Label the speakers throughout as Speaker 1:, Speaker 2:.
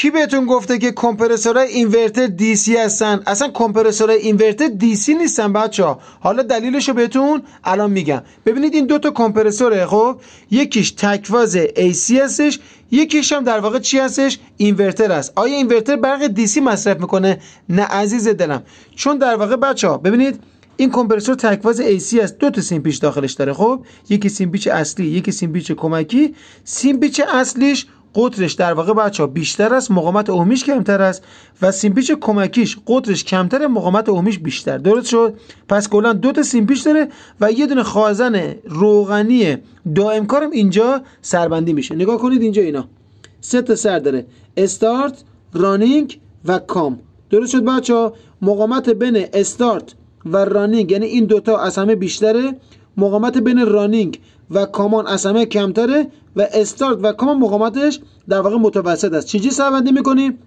Speaker 1: کی بهتون گفته که کمپرسورهای اینورتر دی سی هستن اصلا کمپرسورهای اینورتر دی سی نیستن بچه ها حالا دلیلشو بهتون الان میگم ببینید این دوتا کمپرسوره خب یکیش تکواز سی هستش یکیش هم در واقع چی هستش اینورتر است آیا اینورتر برق دی سی مصرف میکنه نه عزیز دلم چون در واقع بچه ها ببینید این کمپرسور تکواز AC است دو تا سیم پیچ داخلش داره خب یکی سیم پیچ اصلی یکی سیم پیچ کمکی سیم پیچ اصلیش قطرش در واقع بچه ها بیشتر است مقامت اومیش کمتر است و سیمپیچ کمکیش قطرش کمتر مقامت اومیش بیشتر درست شد پس کلا دو تا سیمپیچ داره و یه دونه خازن روغنی کارم اینجا سربندی میشه نگاه کنید اینجا اینا سه تا سر داره استارت رانینگ و کام درست شد بچه ها مقامت بین استارت و رانینگ یعنی این دوتا از همه بیشتره مقامت بین رانینگ و کامان از همه کمتره و استارت و کامان مقامتش در واقع متوسط است چجوری سربندی میکنیم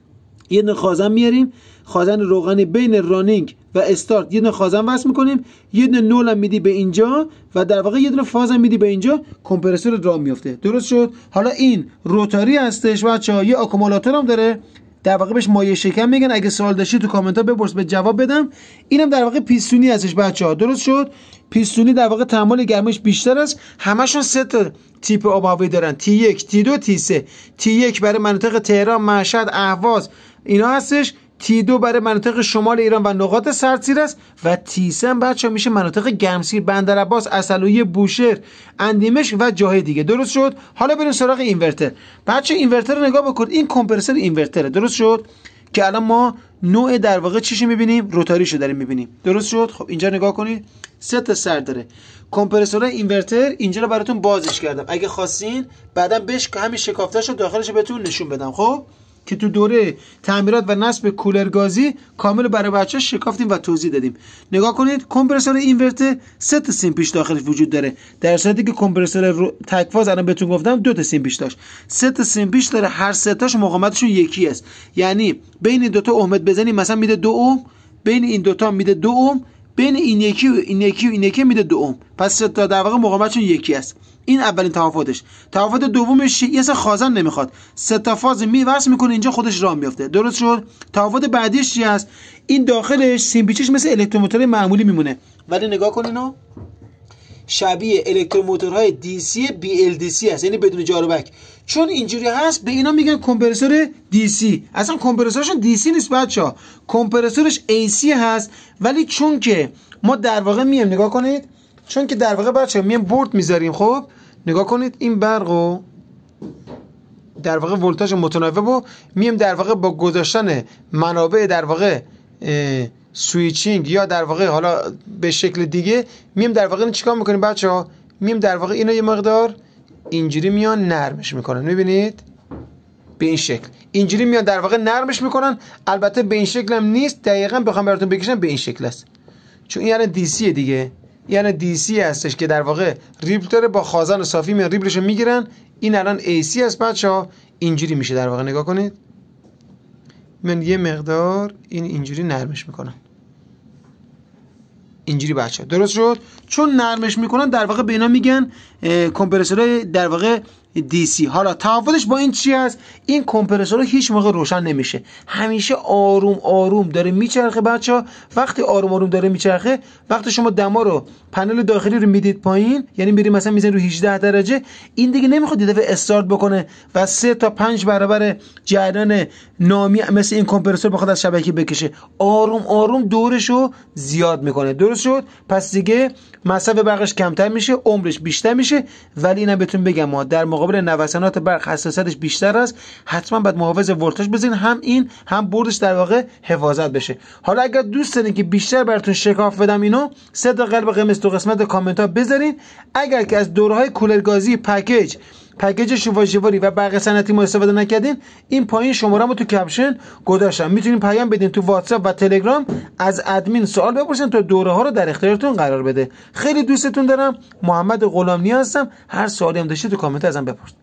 Speaker 1: یه دونه خازن میاریم خازن روغنی بین رانینگ و استارت یه دونه خازن وصل میکنیم یه دونه نول میدی به اینجا و در واقع یه دونه فاز میدی به اینجا کمپرسور را میفته درست شد حالا این روتاری هستش بچه‌ها یه آکومولاتور هم داره در واقع بهش مایه شکم میگن اگه سوال داشتی تو کامنت ها بپرس به جواب بدم اینم در واقع پیستونی هستش بچه ها درست شد پیستونی در واقع تحمل گرمش بیشتر است همشون سه تا تیپ آب دارن تی یک، تی دو تی سه تی 1 برای مناطق تهران مشهد اهواز اینا هستش T2 برای مناطق شمال ایران و نقاط سردسیر است و T3 بچه میشه مناطق گمسیر بندر عباس اصلوی بوشهر اندیمش و جاهای دیگه درست شد حالا بریم سراغ اینورتر بچه اینورتر رو نگاه بکن این کمپرسر اینورتره درست شد که الان ما نوع در واقع چیشی میبینیم روتاریشو داریم میبینیم درست شد خب اینجا نگاه کنید سه تا سر داره کمپرسور اینورتر اینجا رو براتون بازش کردم اگه خواستین بعدا بهش همین شکافتش رو داخلش بهتون نشون بدم خب که تو دوره تعمیرات و نصب کولرگازی کامل برای بچه شکافتیم و توضیح دادیم نگاه کنید کمپرسور اینورت سه تا سیم پیش داخلش وجود داره در صورتی که کمپرسور تکفاز تکواز الان بهتون گفتم دو تا سیم پیش داشت سه تا سیم پیش داره هر سه تاش مقاومتشون یکی است یعنی بین دوتا تا بزنی مثلا میده دو اوم بین این دوتا میده دو اوم بین این یکی و این یکی و این یکی میده دوم پس تا در واقع مقاومتشون یکی است این اولین تفاوتش تفاوت دومش یه سه خازن نمیخواد سه تا فاز ورس میکنه اینجا خودش راه میفته درست شد تفاوت بعدیش چی است این داخلش سیمپیچش مثل الکتروموتور معمولی میمونه ولی نگاه کن اینو شبیه الکتروموتورهای دی سی است یعنی بدون جاروبک چون اینجوری هست به اینا میگن کمپرسور دی سی اصلا کمپرسورشون دی سی نیست بچا کمپرسورش ای سی هست ولی چون که ما در واقع میایم نگاه کنید چون که در واقع بچا میایم بورد میذاریم خب نگاه کنید این برقو در واقع ولتاژ متناوب و میم در واقع با گذاشتن منابع در واقع سویچینگ یا در واقع حالا به شکل دیگه میم در واقع چیکار میکنیم بچه ها میم در واقع اینو یه مقدار اینجوری میان نرمش میکنن میبینید به این شکل اینجوری میان در واقع نرمش میکنن البته به این شکل هم نیست دقیقا بخوام براتون بکشم به این شکل است چون این یعنی دیسیه دیگه یعنی دیسی هستش که در واقع ریبل داره با خازن صافی میان ریبلش رو میگیرن این الان سی است بچه ها اینجوری میشه در واقع نگاه کنید من یه مقدار این اینجوری نرمش میکنم اینجوری بچه درست شد چون نرمش میکنن در واقع به اینا میگن کمپرسور در واقع دی سی حالا تفاوتش با این چی است این کمپرسور هیچ موقع روشن نمیشه همیشه آروم آروم داره میچرخه بچه وقتی آروم آروم داره میچرخه وقتی شما دما رو پنل داخلی رو میدید پایین یعنی میری مثلا میزنید رو 18 درجه این دیگه نمیخواد یه دفعه استارت بکنه و 3 تا 5 برابر جریان نامی مثل این کمپرسور بخواد از شبکه بکشه آروم آروم دورش رو زیاد میکنه درست شد پس دیگه مصرف برقش کمتر میشه عمرش بیشتر میشه ولی نه بهتون بگم ما در مقابل نوسانات برق حساسیتش بیشتر است حتما باید محافظ ولتاژ بزنین هم این هم بردش در واقع حفاظت بشه حالا اگر دوست دارین که بیشتر براتون شکاف بدم اینو سه تا قلب قرمز تو قسمت کامنت ها بذارین اگر که از دورهای کولرگازی پکیج پکیج شو و برق سنتی ما استفاده نکردین این پایین شماره رو تو کپشن گذاشتم میتونین پیام بدین تو واتساپ و تلگرام از ادمین سوال بپرسین تا دوره ها رو در اختیارتون قرار بده خیلی دوستتون دارم محمد غلامی هستم هر سوالی هم داشتی تو کامنت ازم بپرسید